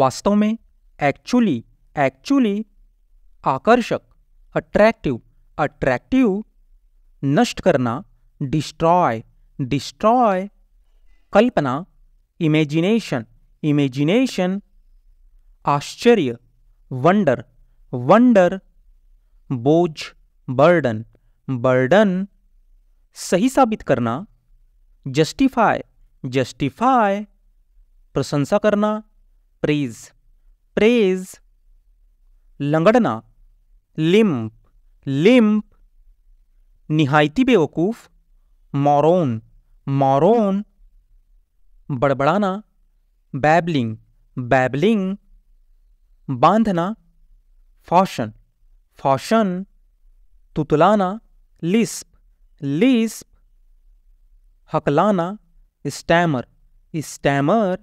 वास्तव में actually actually आकर्षक अट्रैक्टिव अट्रैक्टिव नष्ट करना डिस्ट्रॉय डिस्ट्रॉय कल्पना इमेजिनेशन इमेजिनेशन आश्चर्य वंडर वंडर बोझ बर्डन बर्डन सही साबित करना जस्टिफाई जस्टिफाई प्रशंसा करना प्रेज प्रेज लंगड़ना लिम्प लिम्प निहायती बेवकूफ़ मोरोन मोरोन बड़बड़ाना बैबलिंग बैबलिंग बांधना फॉशन फॉशन तुतलाना लिस्प लिस्प हकलाना स्टैमर स्टैमर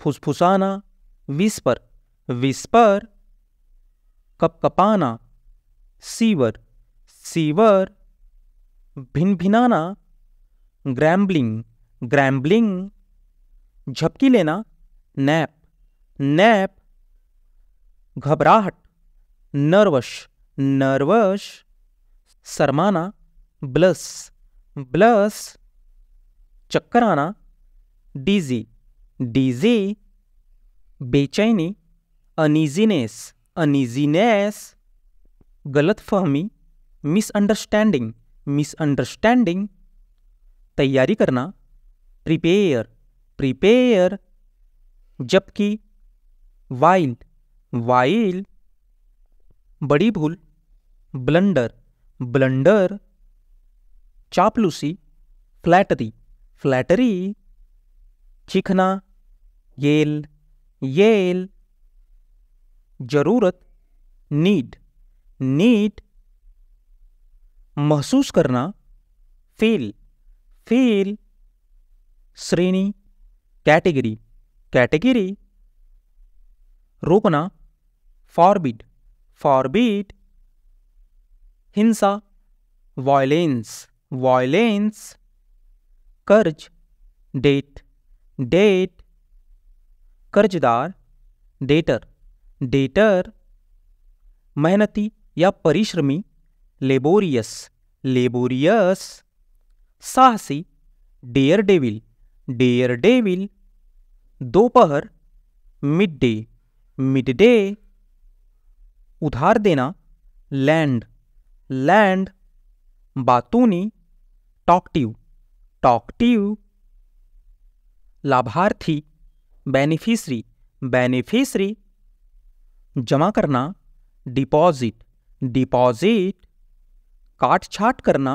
फुसफुसाना विस्पर विस्पर कपकपाना सीवर सीवर भिनाना ग्रैम्बलिंग ग्रैम्बलिंग झपकी लेना नैप नैप घबराहट नर्वश नर्वश शर्माना ब्लस ब्लस चक्कर आना डीजी डीजी बेचैनी अनइजीनेस अनइजीनेस गलत फहमी मिसअंडरस्टैंडिंग मिसअंडरस्टैंडिंग तैयारी करना प्रिपेयर प्रिपेयर जबकि वाइल्ड वाइल बड़ी भूल ब्लंडर ब्लंडर चापलूसी फ्लैटरी फ्लैटरी चिखना येल येल जरूरत नीड नीड महसूस करना फील फील श्रेणी कैटेगरी कैटेगरी रोकना फॉरबिड फॉरबिड हिंसा वायलेंस वायलेंस कर्ज डेट डेट कर्जदार डेटर डेटर मेहनती या परिश्रमी लेबोरियस लेबोरियस साहसी डेयर डेविल डेयर डेविल दोपहर मिड डे मिड डे उधार देना लैंड लैंड बातूनी टॉक्टिव टॉक्टिव लाभार्थी बेनिफिशरी बेनिफिशरी जमा करना डिपॉजिट डिपॉजिट काट छाट करना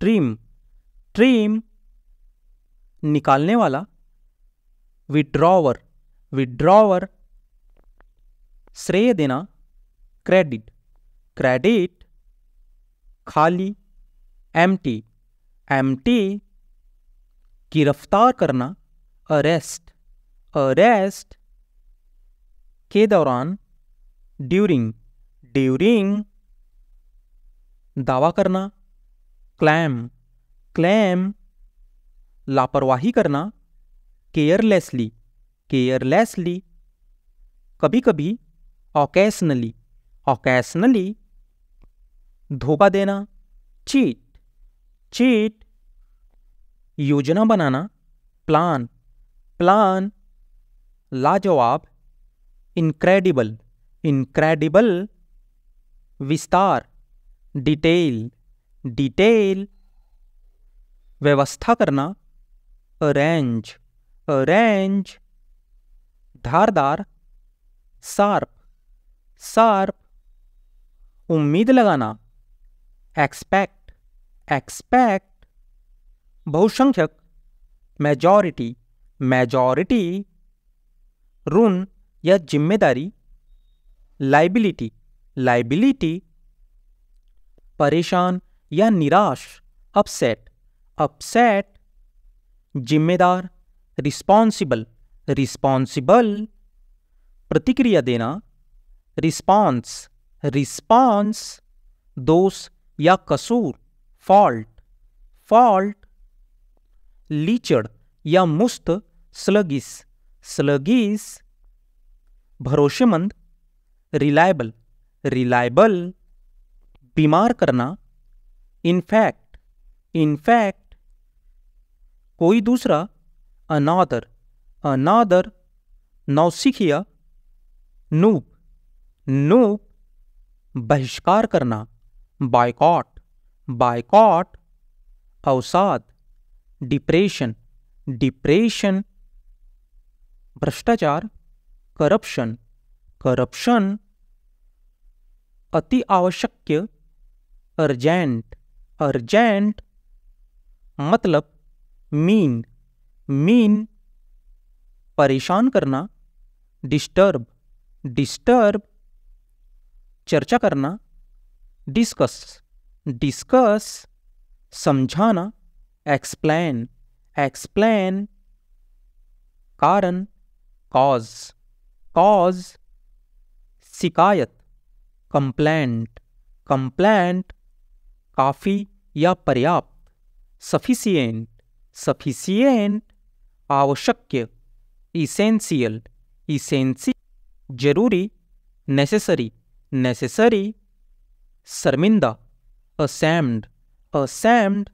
ट्रिम ट्रिम निकालने वाला विड्रॉवर विड्रॉवर श्रेय देना क्रेडिट क्रेडिट खाली एम्प्टी एम्प्टी गिरफ्तार करना अरेस्ट रेस्ट के दौरान ड्यूरिंग ड्यूरिंग दावा करना क्लैम क्लैम लापरवाही करना केयरलेसली केयरलेसली कभी कभी ऑकेशनली ऑकेशनली धोखा देना चीट चीट योजना बनाना प्लान प्लान लाजवाब इनक्रेडिबल इनक्रेडिबल विस्तार डिटेल डिटेल व्यवस्था करना अरेंज अरेंज धारदार सार्प सार्प उम्मीद लगाना एक्सपेक्ट एक्सपेक्ट बहुसंख्यक मेजॉरिटी मेजॉरिटी ऋण या जिम्मेदारी लाइबिलिटी लाइबिलिटी परेशान या निराश अपसेट अपसेट जिम्मेदार रिस्पॉन्सिबल रिस्पॉन्सिबल प्रतिक्रिया देना रिस्पॉन्स रिस्पॉन्स दोष या कसूर फॉल्ट फॉल्ट लीचड़ या मुस्त स्लगिस स्लगीस भरोसेमंद रिलायबल रिलायबल बीमार करना इनफैक्ट इनफैक्ट कोई दूसरा अनादर अनादर नौसिखिया नूप नूप बहिष्कार करना बायकॉट बायकॉट अवसाद डिप्रेशन डिप्रेशन भ्रष्टाचार करप्शन करप्शन अति आवश्यक अर्जेंट अर्जेंट मतलब मीन मीन परेशान करना डिस्टर्ब डिस्टर्ब चर्चा करना डिस्कस डिस्कस समझाना एक्सप्लेन एक्सप्लेन कारण कॉज कॉज शिकायत कंप्लेंट कंप्लेंट काफ़ी या पर्याप्त सफिशियंट सफिशियंट आवश्यक इसेंशियल इसेंसी जरूरी नेसेसरी नेसेसरी शर्मिंदा असैम्ड असैम्ड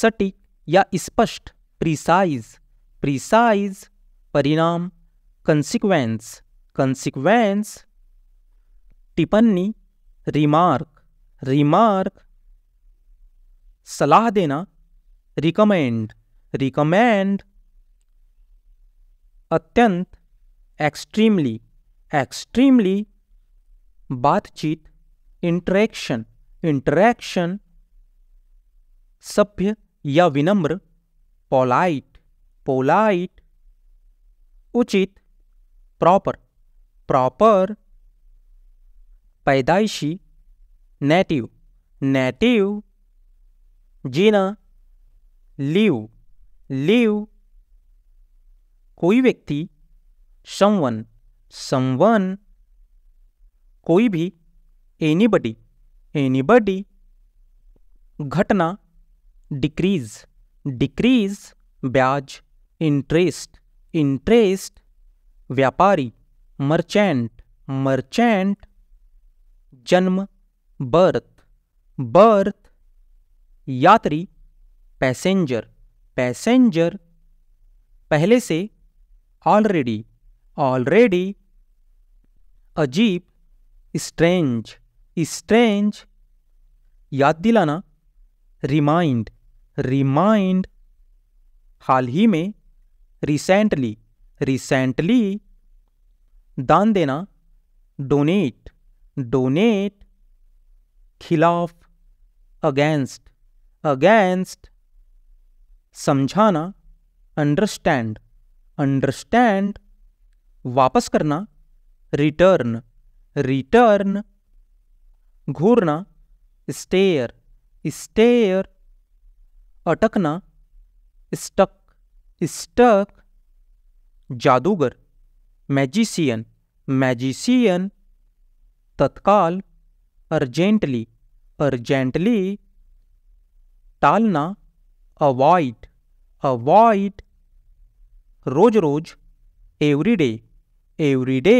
सटीक या स्पष्ट प्रिसाइज प्रिसाइज परिणाम कंसिक्वेंस कंसिक्वेंस टिप्पणी रिमार्क रिमार्क सलाह देना रिकमेंड रिकमेंड अत्यंत एक्सट्रीमली एक्सट्रीमली बातचीत इंटरेक्शन इंटरेक्शन सभ्य या विनम्र पोलाइट पोलाइट उचित प्रॉपर प्रॉपर पैदाइशी नेटिव नेटिव जीना लीव लीव कोई व्यक्ति समवन समवन कोई भी एनीबडी एनीबडी घटना डिक्रीज डिक्रीज ब्याज इंटरेस्ट इंटरेस्ट व्यापारी मर्चेंट मर्चेंट जन्म बर्थ बर्थ यात्री पैसेंजर पैसेंजर पहले से ऑलरेडी ऑलरेडी अजीब स्ट्रेंज स्ट्रेंज याद दिलाना रिमाइंड रिमाइंड हाल ही में रिसेंटली रिसेंटली दान देना डोनेट डोनेट खिलाफ अगेंस्ट अगेंस्ट समझाना अंडरस्टैंड अंडरस्टैंड वापस करना रिटर्न रिटर्न घूरना स्टेयर स्टेयर अटकना स्टक स्टक जादूगर मैजिशियन मैजिशियन तत्काल अर्जेंटली अर्जेंटली टालना अवॉइड अवॉइड रोज रोज एवरीडे एवरीडे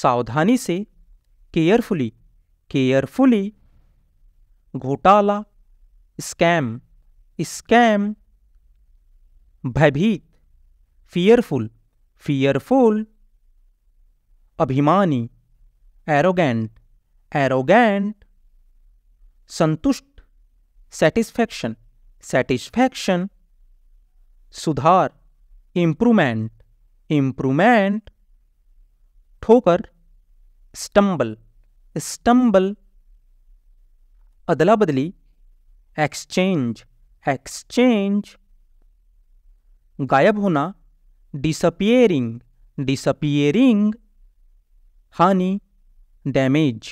सावधानी से केयरफुली केयरफुली घोटाला स्कैम स्कैम भयभीत फियरफुल फियरफुल अभिमानी एरोगेंट एरोगेंट संतुष्ट सेटिस्फैक्शन सेटिस्फैक्शन सुधार इम्प्रूवमेंट इम्प्रूवमेंट ठोकर स्टम्बल स्टम्बल अदला बदली एक्सचेंज एक्सचेंज गायब होना डिसअपियरिंग डिसअपियरिंग हानि डैमेज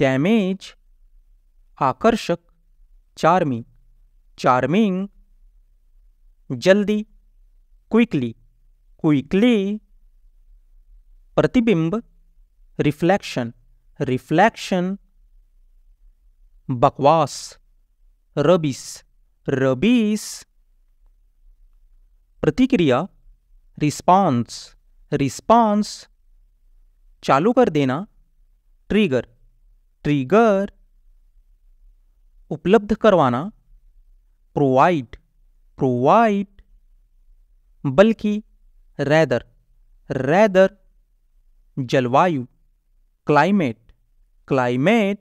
डैमेज आकर्षक चार्मिंग चार्मिंग जल्दी क्विकली क्विकली प्रतिबिंब रिफ्लेक्शन रिफ्लेक्शन बकवास रबीस रबीस प्रतिक्रिया रिस्पॉन्स रिस्पॉन्स चालू कर देना ट्रिगर ट्रिगर उपलब्ध करवाना प्रोवाइड प्रोवाइड बल्कि रैदर रैदर जलवायु क्लाइमेट क्लाइमेट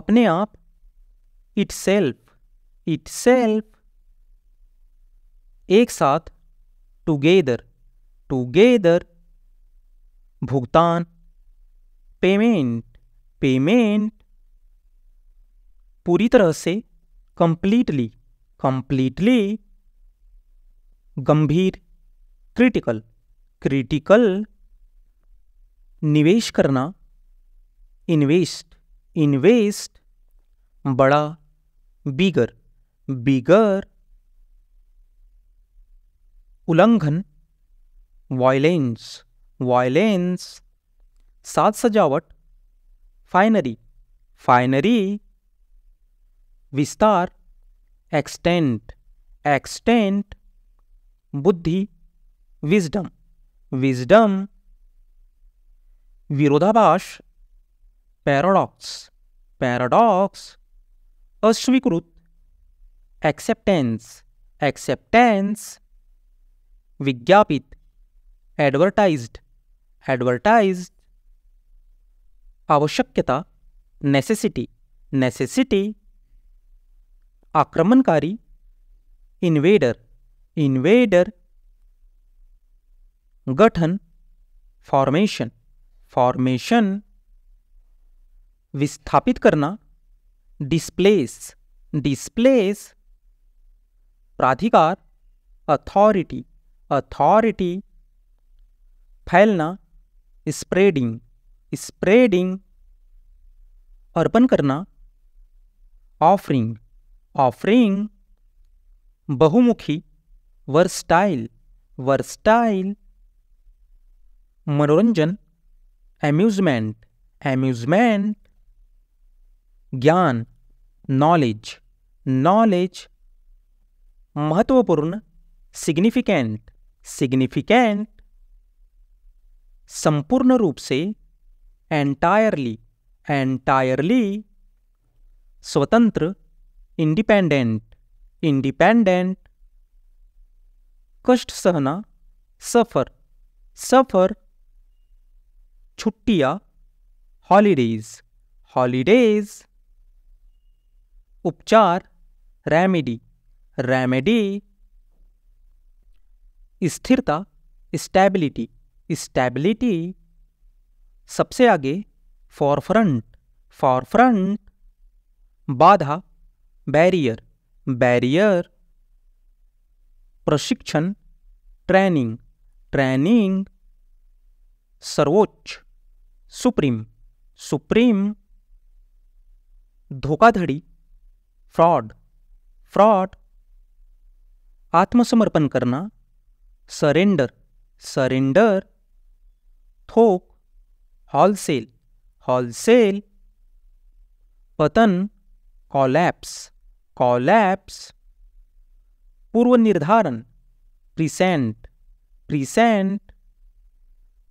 अपने आप इट सेल्फ इट सेल्फ एक साथ टुगेदर टुगेदर भुगतान पेमेंट पेमेंट पूरी तरह से कंप्लीटली कंप्लीटली गंभीर क्रिटिकल क्रिटिकल निवेश करना इन्वेस्ट इन्वेस्ट बड़ा बिगर बिगर उल्लंघन वायलेंस वायलेंस साज सजावट फाइनरी फाइनरी विस्तार एक्सटेंट एक्सटेंट बुद्धि विजडम विजडम विरोधाभास पैराडॉक्स पैराडॉक्स अस्वीकृत एक्सेप्टेंस एक्सेप्टेंस विज्ञापित एडवर्टाइज्ड एडवर्टाइज आवश्यकता नेसेसिटी नेसेसिटी आक्रमणकारी इन्वेडर इन्वेडर गठन फॉर्मेशन फॉर्मेशन विस्थापित करना डिस्प्लेस डिस्प्लेस प्राधिकार अथॉरिटी अथॉरिटी फैलना स्प्रेडिंग स्प्रेडिंग अर्पण करना ऑफरिंग ऑफरिंग बहुमुखी वर्स्टाइल वर्स्टाइल मनोरंजन एम्यूजमेंट एम्यूजमेंट ज्ञान नॉलेज नॉलेज महत्वपूर्ण सिग्निफिकेंट सिग्निफिकेंट संपूर्ण रूप से एंटायरली एंटायरली स्वतंत्र इंडिपेंडेंट इंडिपेंडेंट कष्ट सहना सफ़र सफ़र छुट्टिया हॉलीडेज हॉलीडेज उपचार रेमेडी रेमेडी स्थिरता स्टेबिलिटी स्टेबिलिटी सबसे आगे फॉरफ्रंट फॉरफ्रंट बाधा बैरियर बैरियर प्रशिक्षण ट्रेनिंग ट्रेनिंग सर्वोच्च सुप्रीम सुप्रीम धोखाधड़ी फ्रॉड फ्रॉड आत्मसमर्पण करना सरेंडर सरेंडर थोक हॉलसेल हॉलसेल पतन कॉलैप्स कॉलैप्स पूर्व निर्धारण प्रिसेंट प्रिसेंट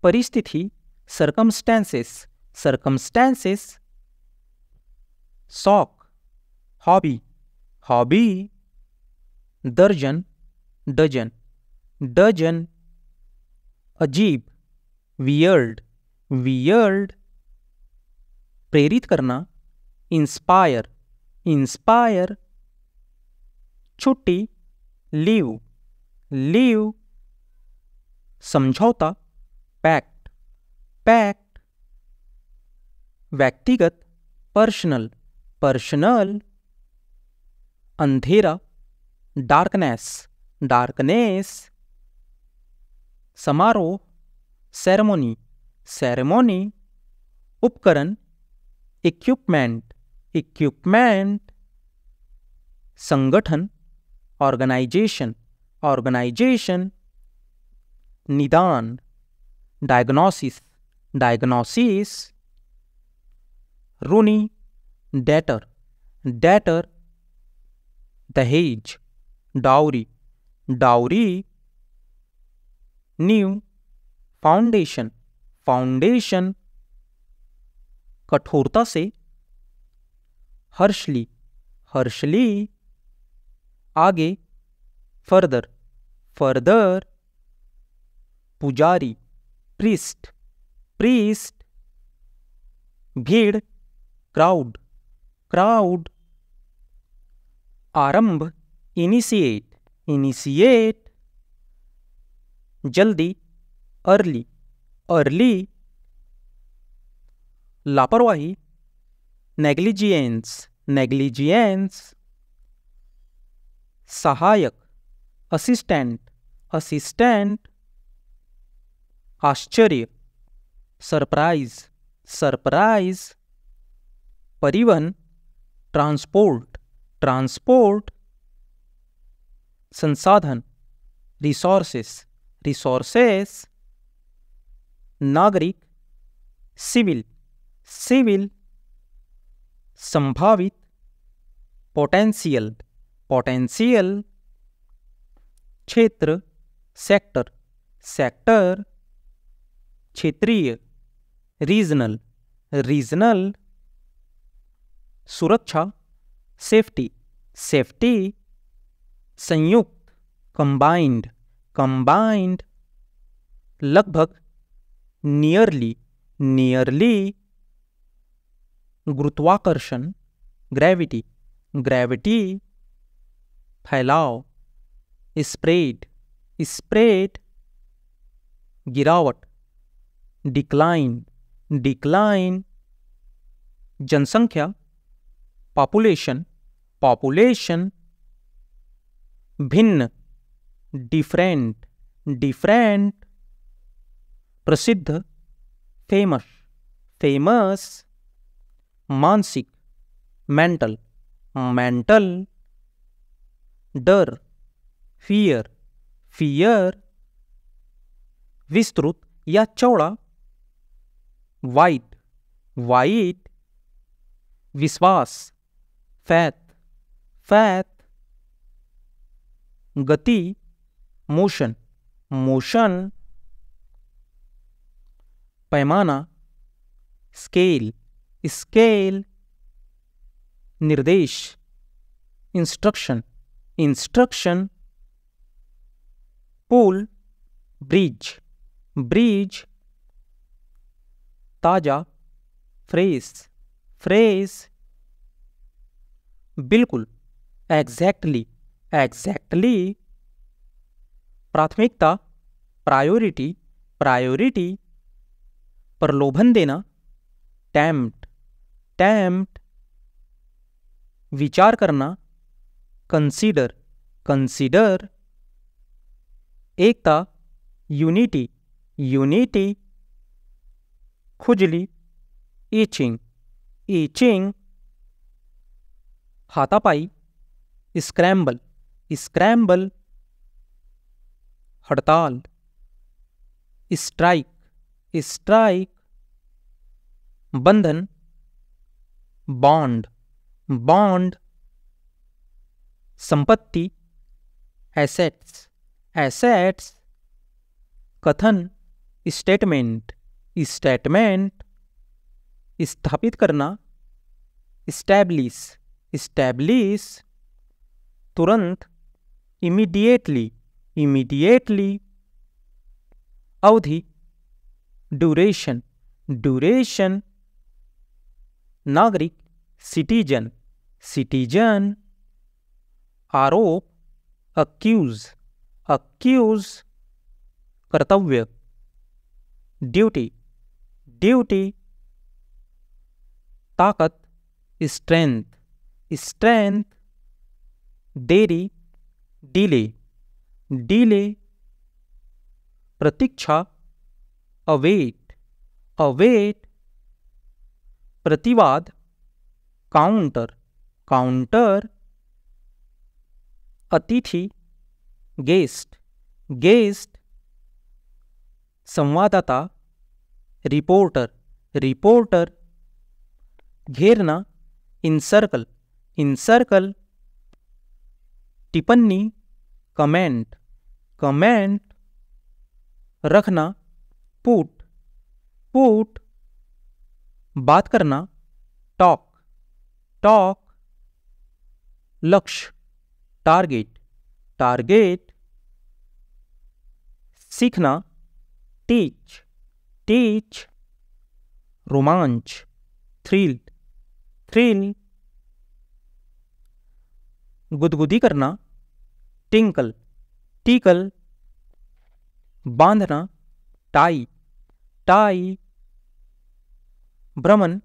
परिस्थिति सर्कमस्टैंसेस सरकमस्टैंसेस शौक हॉबी हॉबी दर्जन डजन डजन अजीब वियर्ड वियर्ड प्रेरित करना इंस्पायर इंस्पायर छुट्टी लीव लीव समझौता पैक्ट पैक्ट व्यक्तिगत पर्सनल पर्सनल अंधेरा डार्कनेस डार्कनेस समारोह सेरेमोनी सेरेमोनी उपकरण इक्विपमेंट इक्विपमेंट संगठन ऑर्गेनाइजेशन ऑर्गेनाइजेशन निदान डायग्नोसिस डायग्नोसिस रूनी डेटर डेटर दहेज डाउरी डाउरी न्यू फाउंडेशन फाउंडेशन कठोरता से हर्षली हर्षली आगे फर्दर फर्दर पुजारी प्रिस्ट प्रिस्ट भीड़ क्राउड क्राउड आरंभ इनिशिएट इनिशिएट जल्दी अर्ली अर्ली लापरवाही नेग्लिजिएंस नेग्लिजिएंस सहायक असिस्टेंट असिस्टेंट आश्चर्य सरप्राइज सरप्राइज परिवहन ट्रांसपोर्ट ट्रांसपोर्ट संसाधन रिसोर्सेस रिसोर्सेस नागरिक सिविल सिविल संभावित पोटेंशियल पोटेंशियल क्षेत्र सेक्टर सेक्टर क्षेत्रीय रीजनल रीजनल सुरक्षा सेफ्टी सेफ्टी संयुक्त कंबाइंड कंबाइंड लगभग नियरली नियरली गुरुत्वाकर्षण ग्रेविटी ग्रेविटी फैलाव स्प्रेड स्प्रेड गिरावट डिक्लाइन डिक्लाइन जनसंख्या पॉपुलेशन पॉपुलेशन भिन्न डिफरेंट डिफरेंट प्रसिद्ध फेमस फेमस मानसिक मेंटल मेंटल डर फियर फियर विस्तृत या चौड़ा वाइट वाइट विश्वास फैथ फैथ गति मोशन मोशन पैमाना स्केल स्केल निर्देश इंस्ट्रक्शन इंस्ट्रक्शन पुल ब्रिज ब्रिज ताज़ा फ्रेस फ्रेस बिल्कुल एग्जैक्टली एग्जैक्टली प्राथमिकता प्रायोरिटी प्रायोरिटी प्रलोभन देना टैम्प्ट टैम्प्ट विचार करना कंसीडर कंसीडर एकता यूनिटी यूनिटी खुजली ईचिंग ईचिंग हाथापाई स्क्रैम्बल स्क्रैम्बल हड़ताल स्ट्राइक स्ट्राइक बंधन बॉन्ड बॉन्ड संपत्ति एसेट्स एसेट्स कथन स्टेटमेंट स्टेटमेंट स्थापित करना इस्टैब्लिश इस्टैब्लिश तुरंत इमीडिएटली इमीडिएटली अवधि ड्यूरेशन ड्यूरेशन नागरिक सिटीजन सिटीजन आरोप अक्यूज अक्यूज कर्तव्य ड्यूटी ड्यूटी ताकत स्ट्रेंथ स्ट्रेंथ देरी डिले डीले प्रतीक्षा अवेट अवेट प्रतिवाद काउंटर काउंटर अतिथि गेस्ट गेस्ट संवाददाता रिपोर्टर रिपोर्टर घेरना इन इन सर्कल टिप्पणी कमेंट कमेंट रखना पुट पुट बात करना टॉक टॉक लक्ष्य टारगेट टारगेट सीखना टीच टीच रोमांच थ्रिल थ्रिल गुदगुदी करना टिंकल टीकल बांधना टाई टाई भ्रमण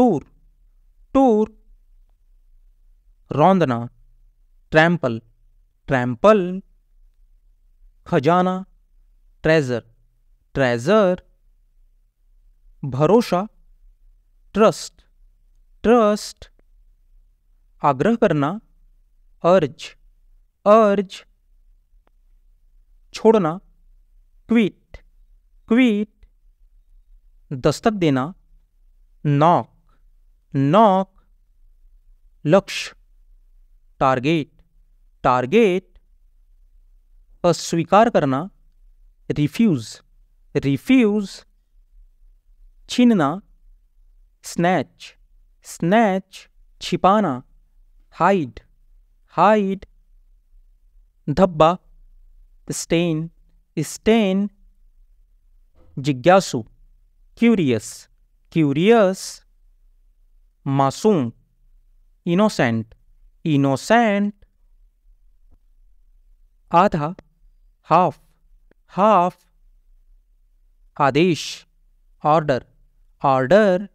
टूर टूर रौंदना ट्रैम्पल ट्रैम्पल खजाना ट्रेजर ट्रेजर भरोसा ट्रस्ट ट्रस्ट आग्रह करना अर्ज अर्ज छोड़ना क्विट क्विट दस्तक देना नॉक नॉक लक्ष्य टारगेट टारगेट अस्वीकार करना रिफ्यूज रिफ्यूज छीनना स्नैच स्नैच छिपाना हाइड हाइड धब्बा स्टेन स्टेन जिज्ञासु क्यूरियस क्यूरियस मासूम इनोसेंट इनोसेंट आधा हाफ हाफ आदेश ऑर्डर ऑर्डर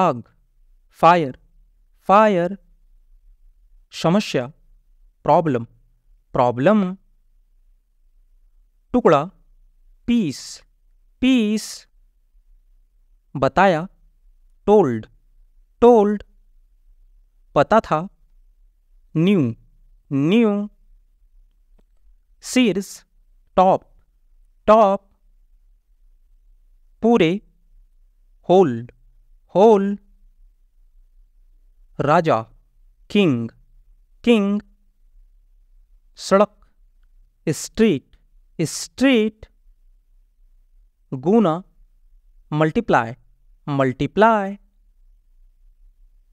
आग फायर फायर समस्या प्रॉब्लम प्रॉब्लम टुकड़ा पीस पीस बताया टोल्ड टोल्ड पता था न्यू न्यू सीर्स टॉप टॉप पूरे होल्ड होल राजा किंग किंग सड़क स्ट्रीट स्ट्रीट गुना मल्टीप्लाई मल्टीप्लाई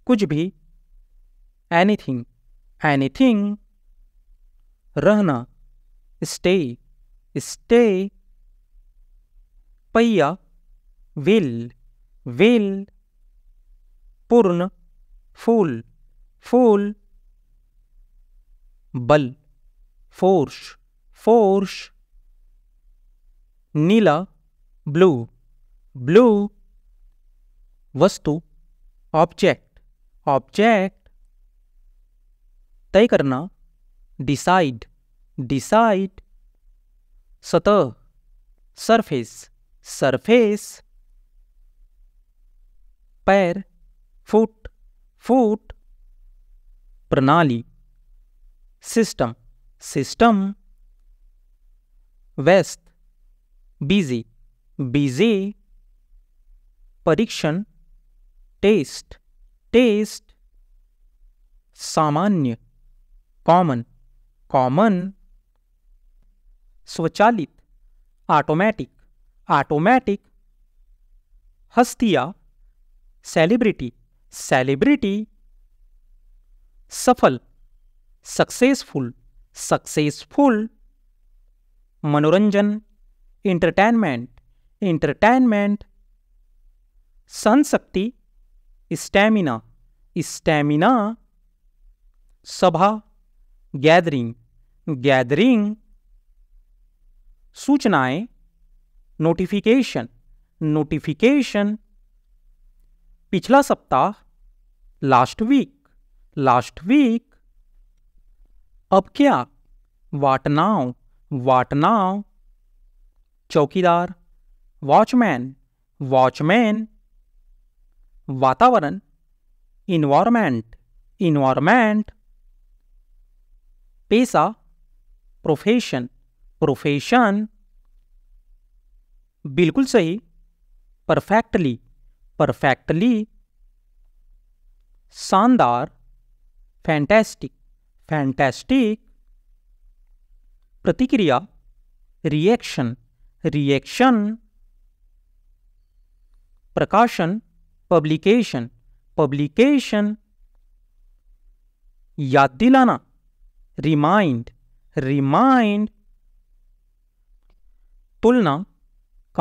कुछ भी एनीथिंग एनीथिंग रहना स्टे स्टे पहिया विल विल पूर्ण फूल फूल बल फोर्श फोर्श नीला ब्लू ब्लू वस्तु ऑब्जेक्ट ऑब्जेक्ट तय करना डिसाइड डिसाइड सतह सरफेस सरफेस पैर फुट फुट प्रणाली सिस्टम सिस्टम व्यस्त बिजी बिजी परीक्षण टेस्ट टेस्ट सामान्य कॉमन कॉमन स्वचालित ऑटोमेटिक ऑटोमैटिक हस्तिया सेलिब्रिटी सेलिब्रिटी सफल सक्सेसफुल सक्सेसफुल मनोरंजन इंटरटेनमेंट इंटरटेनमेंट संशक्ति स्टैमिना स्टैमिना सभा गैदरिंग गैदरिंग सूचनाएं नोटिफिकेशन नोटिफिकेशन पिछला सप्ताह लास्ट वीक लास्ट वीक अब क्या वाट नाव वाट नाव चौकीदार वॉचमैन वॉचमैन वातावरण इन्वायरमेंट इन्वायरमेंट पेशा प्रोफेशन प्रोफेशन बिल्कुल सही परफेक्टली परफेक्टली शानदार फैंटेस्टिक फैंटेस्टिक प्रतिक्रिया रिएक्शन रिएक्शन प्रकाशन पब्लिकेशन पब्लिकेशन याद दिलाना रिमाइंड रिमाइंड तुलना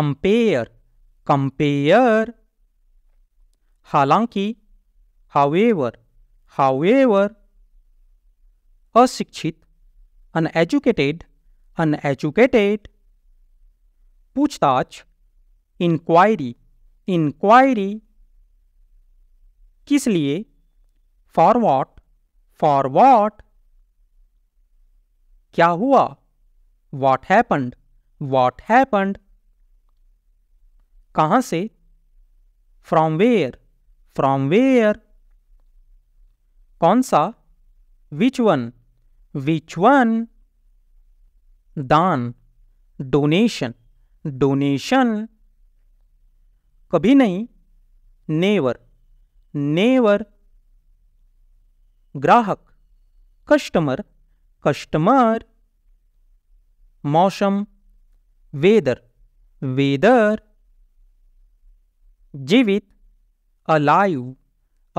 कंपेयर कंपेयर हालांकि हावेवर हावेवर अशिक्षित अनएजुकेटेड अनएजुकेटेड पूछताछ इंक्वायरी इंक्वायरी किस लिए फॉर वॉट फॉर वॉट क्या हुआ वॉट हैपन्ड वॉट हैपन्ड कहाँ से फ्रॉम वेयर फ्रॉम वेयर कौन सा विच वन विच वन दान डोनेशन डोनेशन कभी नहीं नेवर नेवर ग्राहक कस्टमर कस्टमर मौसम वेदर वेदर जीवित अलायु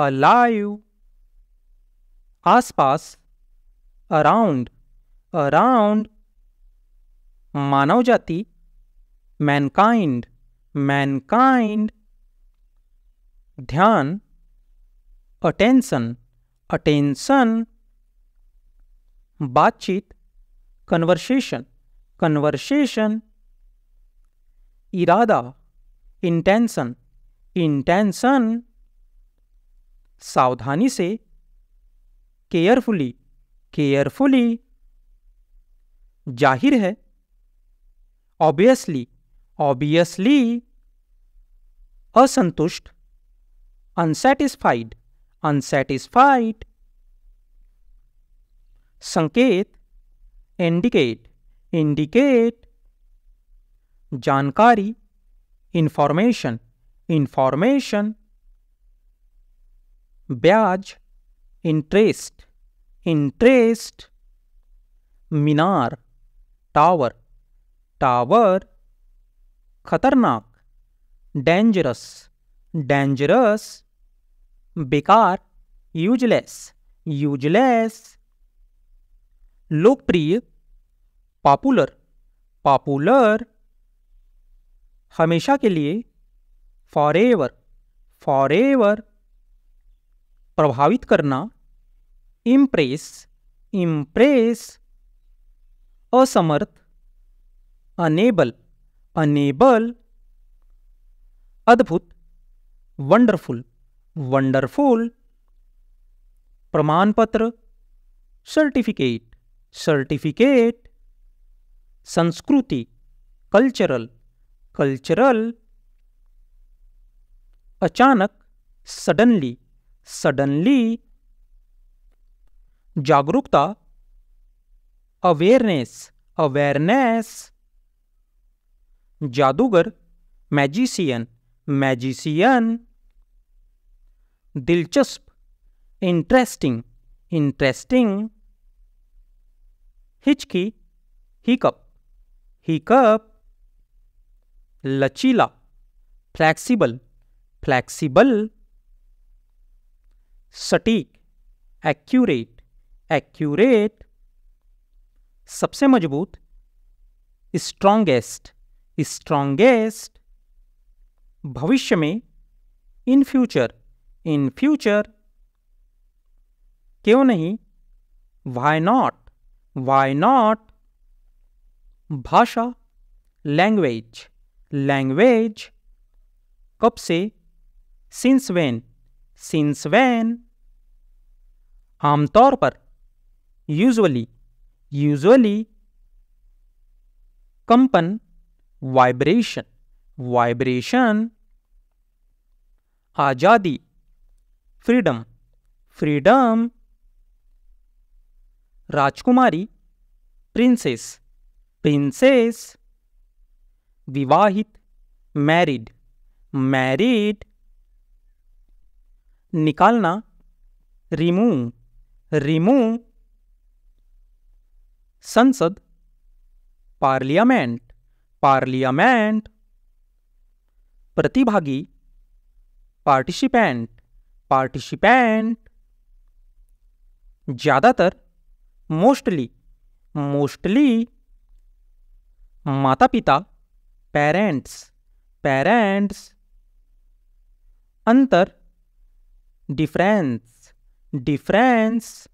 अलायु आसपास अराउंड अराउंड मानव जाति मैनकाइंड मैनकाइंड ध्यान अटेंशन अटेंशन बातचीत कन्वर्सेशन कन्वर्सेशन इरादा इंटेंशन इंटेंशन सावधानी से केयरफुली केयरफुली जाहिर है ऑब्वियसली ऑब्वियसली असंतुष्ट अनसेटिस्फाइड अनसेटिस्फाइड संकेत इंडिकेट इंडिकेट जानकारी इंफॉर्मेशन इंफॉर्मेशन ब्याज इंटरेस्ट इंटरेस्ट मीनार टावर टावर खतरनाक डेंजरस डेंजरस बेकार यूजलेस यूजलेस लोकप्रिय पॉपुलर पॉपुलर हमेशा के लिए फॉरेवर फॉरेवर प्रभावित करना इम्प्रेस इम्प्रेस असमर्थ अनेबल अनेबल अद्भुत वंडरफुल वंडरफुल प्रमाणपत्र सर्टिफिकेट सर्टिफिकेट संस्कृति कल्चरल कल्चरल अचानक सडनली सडनली जागरूकता अवेयरनेस अवेयरनेस जादूगर मैजिशियन मैजिशियन दिलचस्प इंटरेस्टिंग इंटरेस्टिंग हिचकी हिकअप हिकअप लचीला फ्लैक्सीबल फ्लैक्सीबल सटीक एक्यूरेट एक्यूरेट सबसे मजबूत स्ट्रांगेस्ट स्ट्रांगेस्ट भविष्य में इन फ्यूचर इन फ्यूचर क्यों नहीं वाई नॉट वाई नॉट भाषा लैंग्वेज लैंग्वेज कब से सिंस वैन सिंस वैन आमतौर पर usually यूजुअली कंपन वाइब्रेशन वाइब्रेशन आज़ादी फ्रीडम फ्रीडम राजकुमारी प्रिंसेस प्रिंसेस विवाहित मैरिड मैरिड निकालना रिमूव रिमूव संसद पार्लियामेंट पार्लियामेंट प्रतिभागी पार्टिसिपेंट पार्टिसिपेंट ज़्यादातर मोस्टली मोस्टली माता पिता पेरेंट्स पेरेंट्स अंतर डिफरेंस डिफरेंस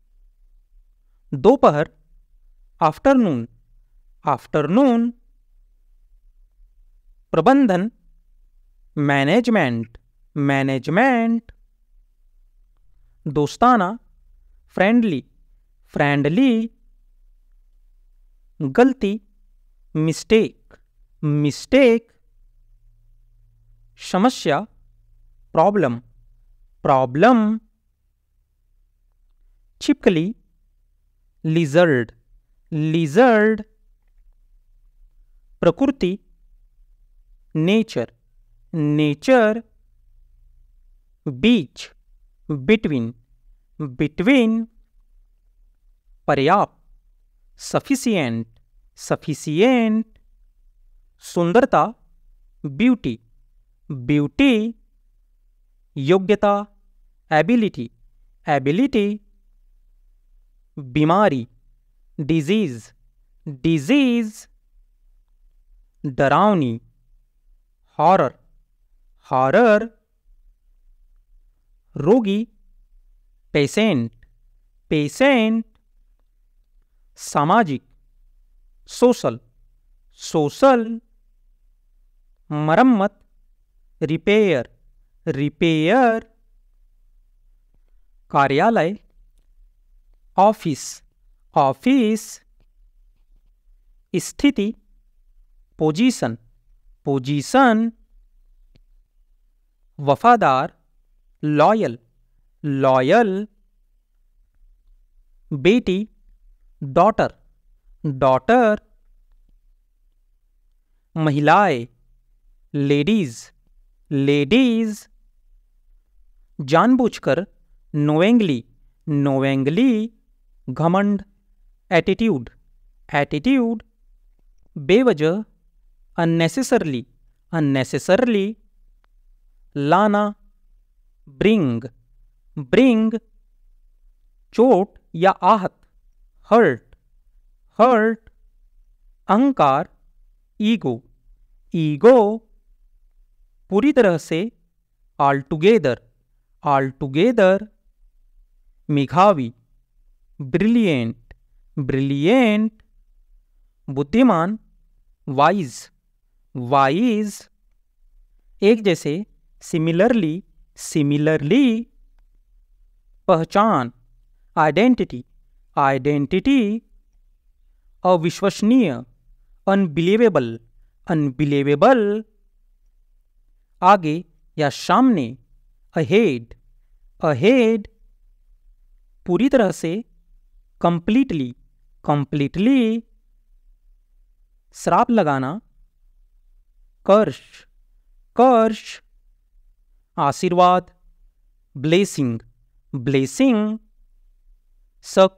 दोपहर आफ्टरनून आफ्टरनून प्रबंधन मैनेजमेंट मैनेजमेंट दोस्ताना फ्रेंडली फ्रेंडली गलती मिस्टेक मिस्टेक समस्या प्रॉब्लम प्रॉब्लम छिपकली लिजर्ड लिजर्ड प्रकृति नेचर नेचर बीच बिटवीन बिटवीन पर्याप्त सफिशियंट सफिशियंट सुंदरता ब्यूटी ब्यूटी योग्यता एबिलिटी एबिलिटी बीमारी डिजीज डिजीज डरावनी हॉरर हॉरर रोगी पेशेंट पेशेंट सामाजिक सोशल सोशल मरम्मत रिपेयर रिपेयर कार्यालय ऑफिस ऑफिस स्थिति पोजीशन पोजीशन वफादार लॉयल लॉयल बेटी डॉटर डॉटर महिलाएं लेडीज लेडीज जानबूझकर नोवेंगली नोवेंगली घमंड एटीट्यूड एटीट्यूड बेवजह अननेसेसरली अननेसेसरली लाना ब्रिंग ब्रिंग चोट या आहत हर्ट हर्ट अहंकार ईगो ईगो पूरी तरह से ऑल टुगेदर ऑल टुगेदर मिघावी ब्रिलियंट ब्रिलियंट बुद्धिमान वाइज वाइज एक जैसे सिमिलरली सिमिलरली पहचान आइडेंटिटी आइडेंटिटी अविश्वसनीय अनबिलीवेबल अनबिलीवेबल आगे या सामने अहेड अहेड पूरी तरह से कंप्लीटली कंप्लीटली श्राप लगाना कर्श कर्श आशीर्वाद ब्लेसिंग ब्लेसिंग शक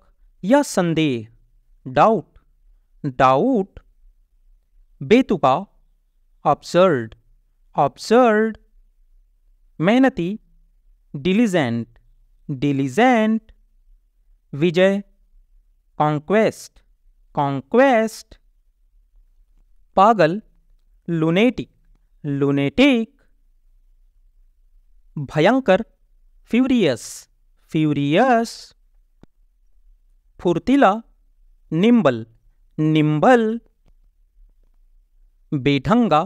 या संदेह डाउट डाउट बेतुका ऑब्सर्ड ऑब्सर्ड मेहनती डिलीजेंट डिलीजेंट विजय conquest conquest पागल lunatic lunatic भयंकर फ्यूरियस फ्यूरियस फुर्तीला निम्बल निम्बल बेढंगा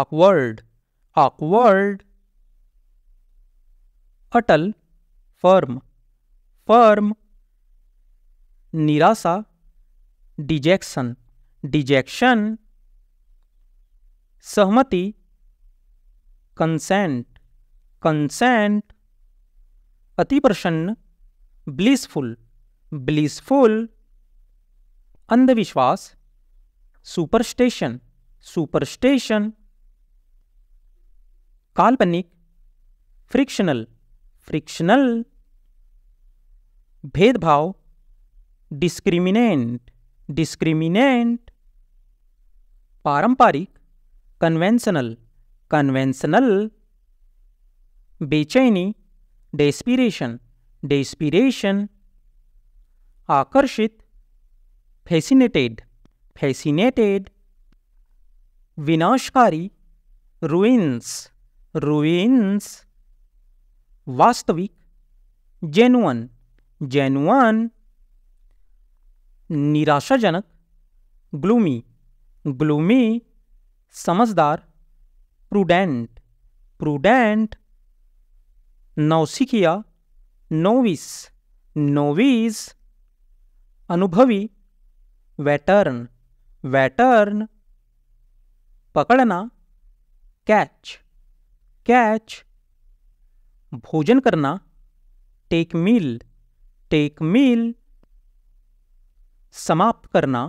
awkward awkward अटल फर्म फर्म निराशा डिजेक्शन डिजेक्शन सहमति कंसेंट कंसेंट अति प्रसन्न ब्लिसफुल ब्लिसफुल अंधविश्वास सुपरस्टेशन सुपरस्टेशन काल्पनिक फ्रिक्शनल फ्रिक्शनल भेदभाव डिस्क्रिमिनेंट डिस्क्रिमिनेंट पारंपरिक कन्वेंशनल कन्वेंशनल बेचैनी डेस्पिरेशन डेस्पिरेशन आकर्षित फैसिनेटेड फैसिनेटेड विनाशकारी रुइंस रुइंस वास्तविक जेनुअन जेनुअन निराशाजनक ग्लूमी ग्लूमी समझदार प्रूडेंट प्रूडेंट नौसिकिया नोविस नोविस अनुभवी वेटर्न वेटर्न पकड़ना कैच कैच भोजन करना टेक मील टेक मील समाप्त करना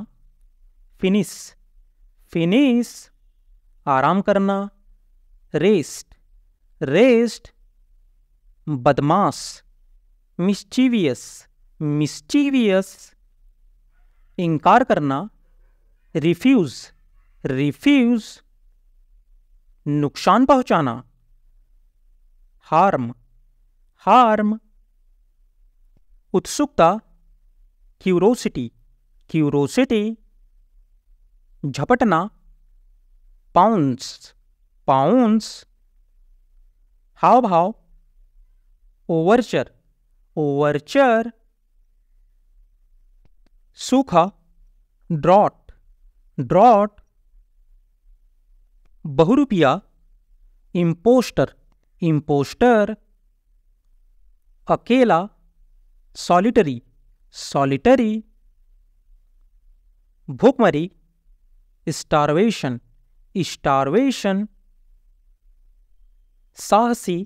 फिनिश फिनिश आराम करना रेस्ट रेस्ट बदमाश मिस्चीवियस मिस्चीवियस इनकार करना रिफ्यूज रिफ्यूज नुकसान पहुंचाना हार्म हार्म उत्सुकता क्यूरोसिटी क्यूरोसिटी झपटना पाउंस पाउंस हाव भाव ओवरचर ओवरचर सूखा ड्रॉट ड्रॉट बहुरूपिया इम्पोस्टर इम्पोस्टर अकेला सॉलिटरी सॉलिटरी भूखमरी स्टारवेशन स्टारवेशन साहसी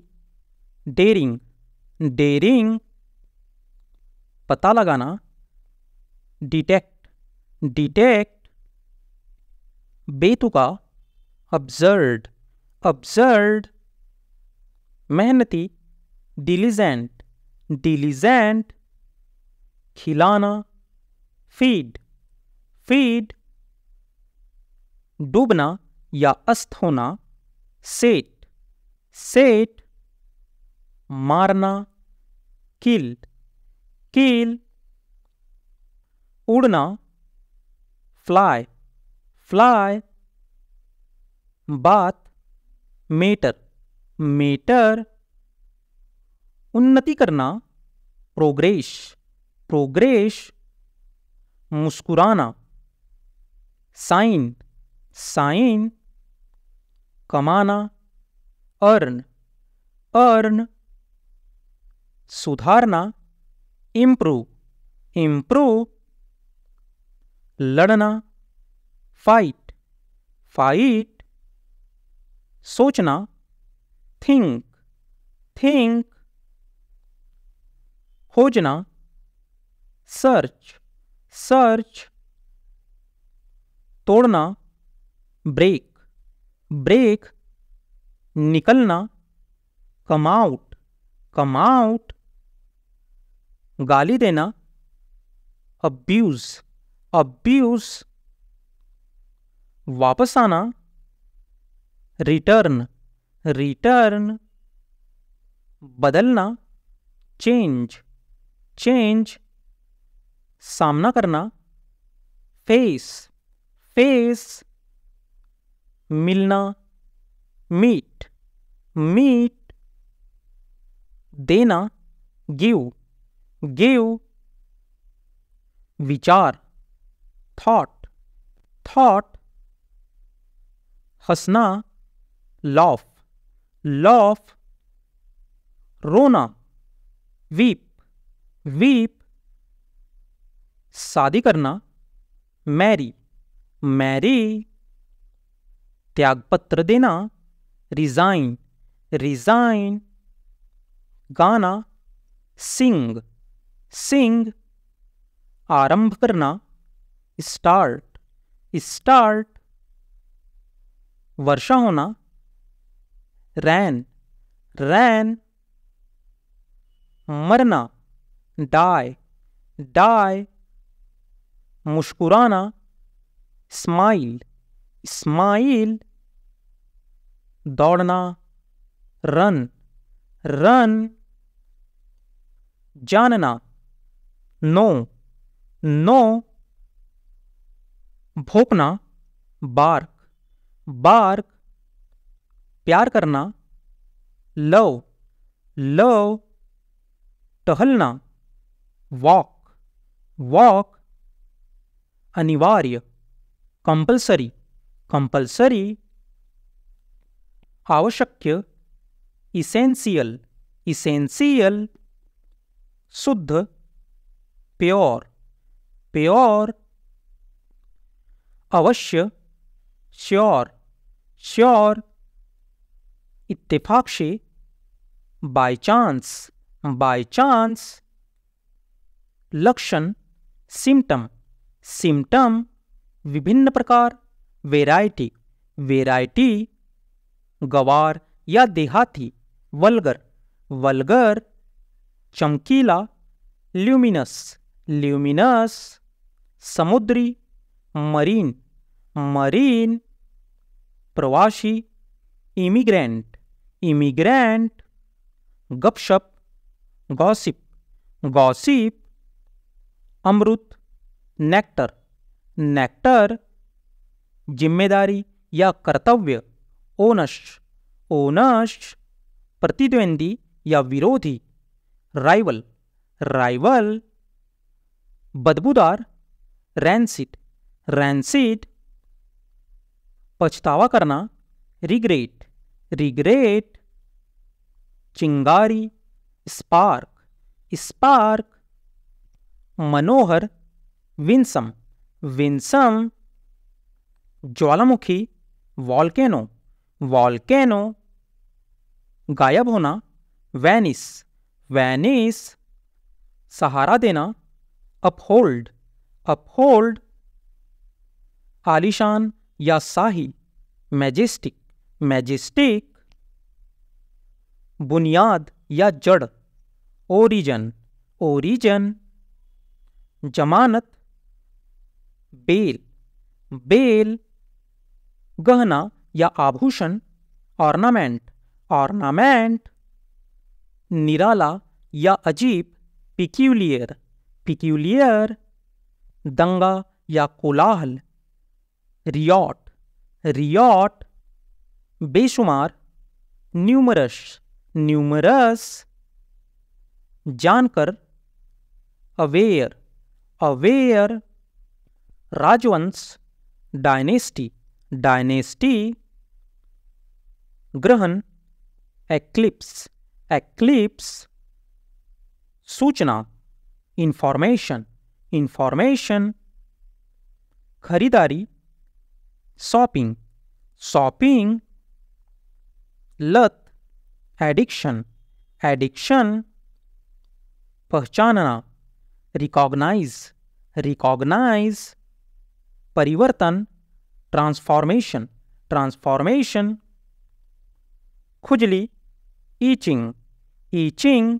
डेरिंग डेरिंग पता लगाना डिटेक्ट डिटेक्ट बेतुका अब्जर्ड अब्जर्ड मेहनती डिलीजेंट डिलीजेंट खिलाना फीड फीड डूबना या अस्त होना सेट सेट मारना किल किल उड़ना फ्लाई फ्लाई बात मेटर मेटर उन्नति करना प्रोग्रेस प्रोग्रेस मुस्कुराना साइन साइन कमाना अर्न अर्न सुधारना इम्प्रूव इम्प्रूव लड़ना फाइट फाइट सोचना थिंक थिंक खोजना सर्च सर्च तोड़ना ब्रेक ब्रेक निकलना कम आउट कम आउट गाली देना अब्यूज अब्यूज वापस आना रिटर्न रिटर्न बदलना चेंज चेंज सामना करना फेस फेस मिलना मीट मीट देना गिव गिव विचार थॉट थॉट हंसना लॉफ लॉफ रोना वीप वीप शादी करना मैरी मैरी त्यागपत्र देना रिजाइन रिजाइन गाना सिंग सिंग आरंभ करना स्टार्ट स्टार्ट वर्षा होना रैन रैन मरना डाय डाय मुस्कुराना स्माइल स्माइल दौड़ना रन रन जानना नो नो भोपना बार्क बार्क प्यार करना लव लव टहलना वॉक वॉक अनिवार्य कंपल्सरी कंपल्सरी आवश्यक इसेंशियल इसेंशियल शुद्ध प्योर प्योर अवश्य श्योर श्योर इत्तेफाक से बाय चांस बाय चांस लक्षण सिम्टम सिम्टम विभिन्न प्रकार वेराइटी वेराइटी गवार या देहाती वलगर वलगर चमकीला ल्यूमिनस ल्यूमिनस समुद्री मरीन मरीन प्रवासी इमिग्रेंट इमिग्रेंट गपशप गॉसिप गॉसिप अमृत नेक्टर नेक्टर जिम्मेदारी या कर्तव्य ओनश ओनश प्रतिद्वंदी या विरोधी राइवल राइवल बदबूदार रैनसिट रैनसिट पछतावा करना रिग्रेट रिग्रेट चिंगारी स्पार्क स्पार्क मनोहर विंसम विंसम ज्वालामुखी वॉलकैनो वॉल्केनो गायब होना वैनिस वैनिस सहारा देना अपहोल्ड अपहोल्ड आलिशान या शाही मैजेस्टिक मैजेस्टिक बुनियाद या जड़ ओरिजन ओरिजन जमानत बेल बेल गहना या आभूषण ऑर्नामेंट ऑर्नामेंट निराला या अजीब पिक्यूलियर पिक्यूलियर दंगा या कोलाहल रियॉट रियॉट बेशुमार न्यूमरस न्यूमरस जानकर अवेयर अवेयर राजवंश डायनेस्टी डायनेस्टी ग्रहण एक्लिप्स एक्लिप्स सूचना इन्फॉर्मेशन इन्फॉर्मेशन खरीदारी शॉपिंग शॉपिंग लत एडिक्शन एडिक्शन पहचानना रिकॉग्नाइज रिकॉग्नाइज परिवर्तन ट्रांसफॉर्मेशन ट्रांसफॉर्मेशन खुजली ईचिंग ईचिंग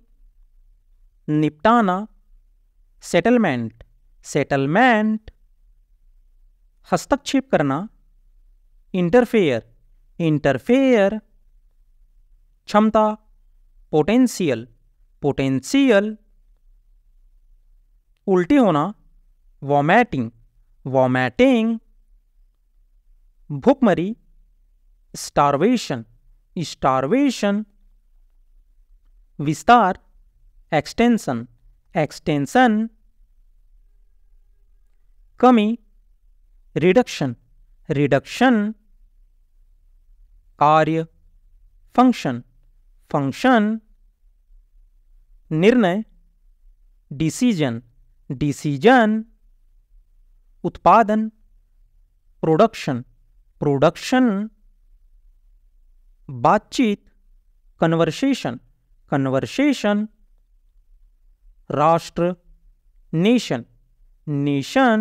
निपटाना सेटलमेंट सेटलमेंट हस्तक्षेप करना इंटरफेयर इंटरफेयर क्षमता पोटेंशियल पोटेंशियल उल्टी होना वॉमैटिंग वॉमेटिंग भुखमरी स्टारवेशन स्टारवेशन विस्तार एक्सटेंशन एक्सटेंशन कमी रिडक्शन रिडक्शन कार्य फंक्शन फंक्शन निर्णय डिसीजन डिसीजन उत्पादन प्रोडक्शन प्रोडक्शन बातचीत कन्वर्सेशन कन्वर्सेशन राष्ट्र नेशन नेशन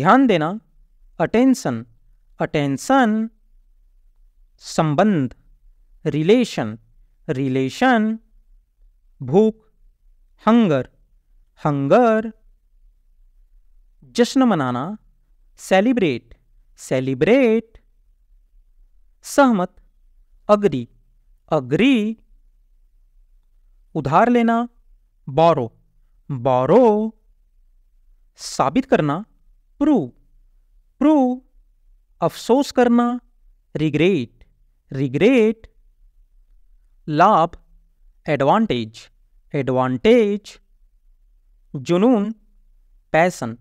ध्यान देना अटेंशन अटेंशन संबंध रिलेशन रिलेशन भूख हंगर हंगर जश्न मनाना सेलिब्रेट सेलिब्रेट सहमत अग्री अग्री उधार लेना बोरो बोरो साबित करना प्रू प्रू अफसोस करना रिग्रेट रिग्रेट लाभ एडवांटेज एडवांटेज जुनून पैसन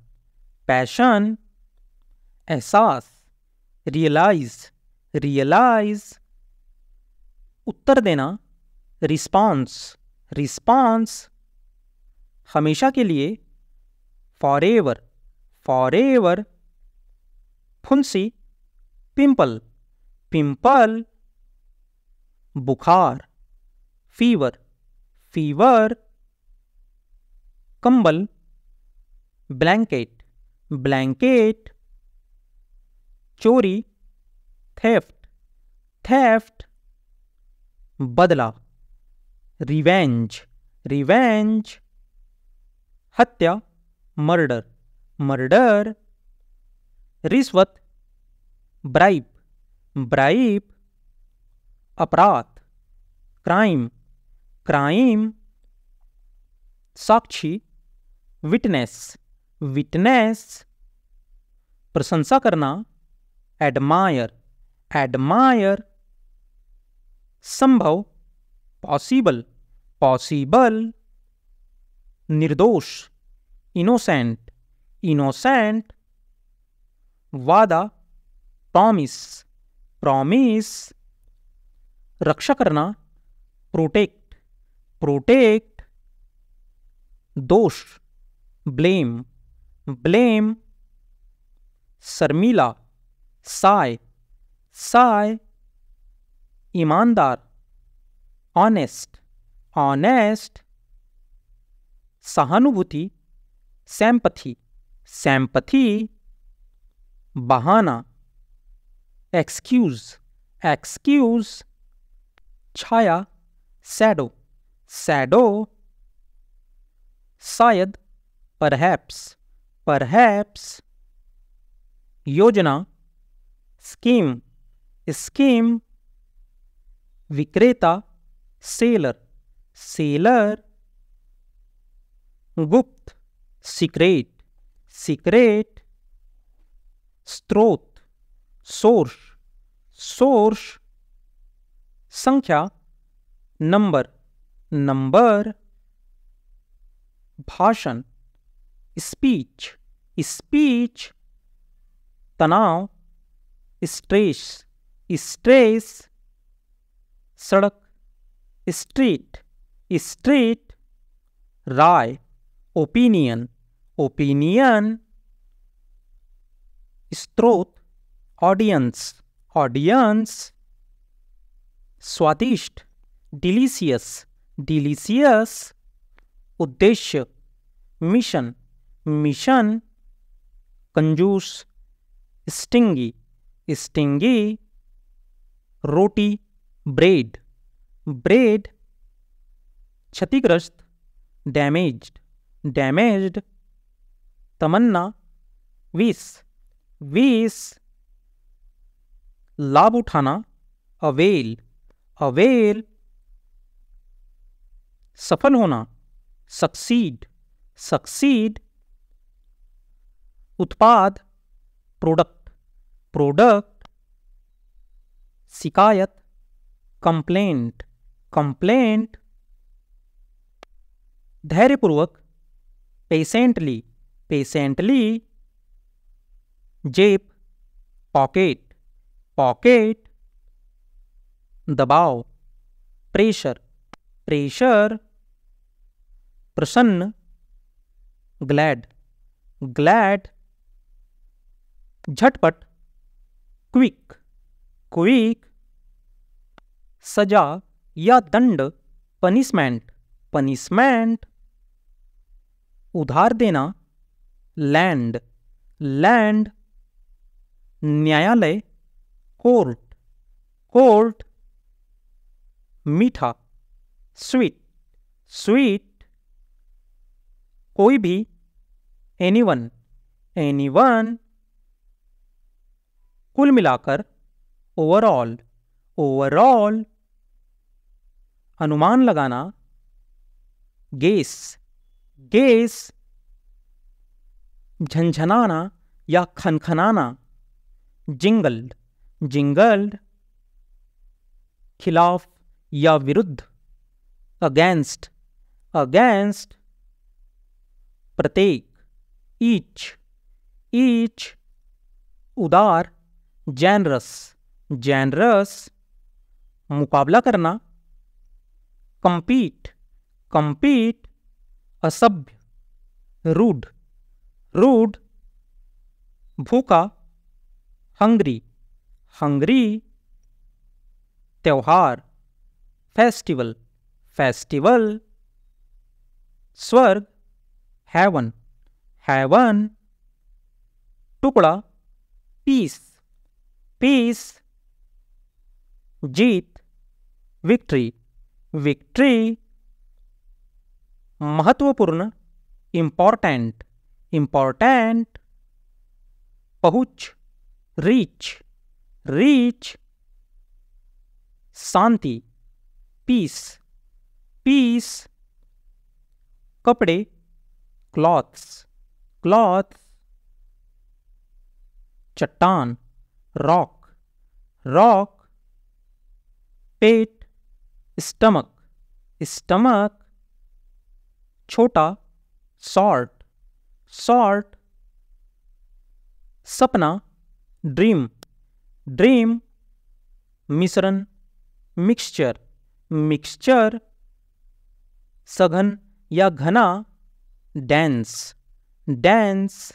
पैशन एहसास रियलाइज रियलाइज उत्तर देना रिस्पॉन्स रिस्पॉन्स हमेशा के लिए फॉर एवर फॉर एवर फुंसी पिंपल पिंपल बुखार फीवर फीवर कंबल ब्लैंकेट ब्लैंकेट चोरी थेफ्ट थेफ्ट बदला रिवेंज रिवेंज हत्या मर्डर मर्डर रिश्वत ब्राइब ब्राइब अपराध क्राइम क्राइम साक्षी विटनेस विटनेस प्रशंसा करना एडमायर एडमायर संभव पॉसिबल पॉसिबल निर्दोष इनोसेंट इनोसेंट वादा प्रॉमिस प्रॉमिस रक्षा करना प्रोटेक्ट प्रोटेक्ट दोष ब्लेम ब्लेम शर्मीला साय साय ईमानदार ऑनेस्ट ऑनेस्ट सहानुभूति सैम्पथी सैम्पथी बहाना एक्सक्यूज एक्सक्यूज छाया सैडो सैडो शायद परहैप्स परहैप्स योजना स्कीम स्कीम विक्रेता सेलर सेलर गुप्त सीक्रेट सीक्रेट स्त्रोत सोर्स सोर्स संख्या नंबर नंबर भाषण स्पीच स्पीच तनाव स्ट्रेस स्ट्रेस सड़क स्ट्रीट स्ट्रीट राय ओपिनियन ओपिनियन स्त्रोत ऑडियंस ऑडियंस स्वादिष्ट डिलीशियस डिलीशियस उद्देश्य मिशन मिशन कंजूस स्टिंगी स्टिंगी रोटी ब्रेड ब्रेड क्षतिग्रस्त डैमेज्ड डैमेज्ड तमन्ना विस विस लाभ उठाना अवेल अवेल सफल होना सक्सीड सक्सीड उत्पाद प्रोडक्ट प्रोडक्ट शिकायत कंप्लेंट कंप्लेंट धैर्यपूर्वक पेशेंटली पेशेंटली जेब पॉकेट पॉकेट दबाव प्रेशर प्रेशर प्रसन्न ग्लैड ग्लैड झटपट क्विक क्विक सजा या दंड पनिशमेंट पनिशमेंट उधार देना लैंड लैंड न्यायालय कोर्ट कोर्ट मीठा स्वीट स्वीट कोई भी एनीवन एनीवन कुल मिलाकर ओवरऑल ओवरऑल अनुमान लगाना गेस गेस झंझनाना या खनखनाना जिंगल्ड जिंगल्ड खिलाफ या विरुद्ध अगेंस्ट अगेंस्ट प्रत्येक ईच ईच उदार जैनरस जैनरस मुकाबला करना कंपीट कंपीट असभ्य रूड रूड भूखा हंग्री हंग्री त्यौहार फेस्टिवल फेस्टिवल स्वर्ग हैवन हैवन टुकड़ा पीस पीस जीत विक्ट्री विक्ट्री महत्वपूर्ण इम्पॉर्टेंट इम्पॉर्टेंट पहुंच रीच रीच शांति पीस पीस कपड़े क्लॉथ्स क्लॉथ चट्टान रॉक रॉक पेट स्टमक स्टमक छोटा सॉर्ट सॉर्ट सपना ड्रीम ड्रीम मिश्रण मिक्सचर मिक्सचर सघन या घना डेंस डेंस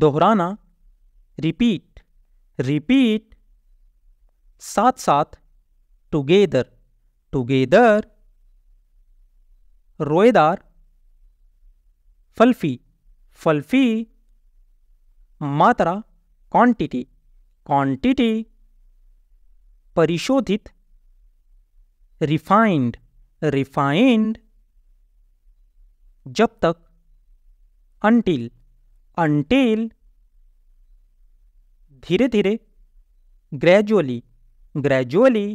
दोहराना रिपीट रिपीट साथ साथ टुगेदर टुगेदर रोएदार फल्फी फल्फी मात्रा क्वांटिटी क्वांटिटी परिशोधित रिफाइंड रिफाइंड जब तक अनटिल अंटिल धीरे धीरे ग्रेजुअली ग्रेजुअली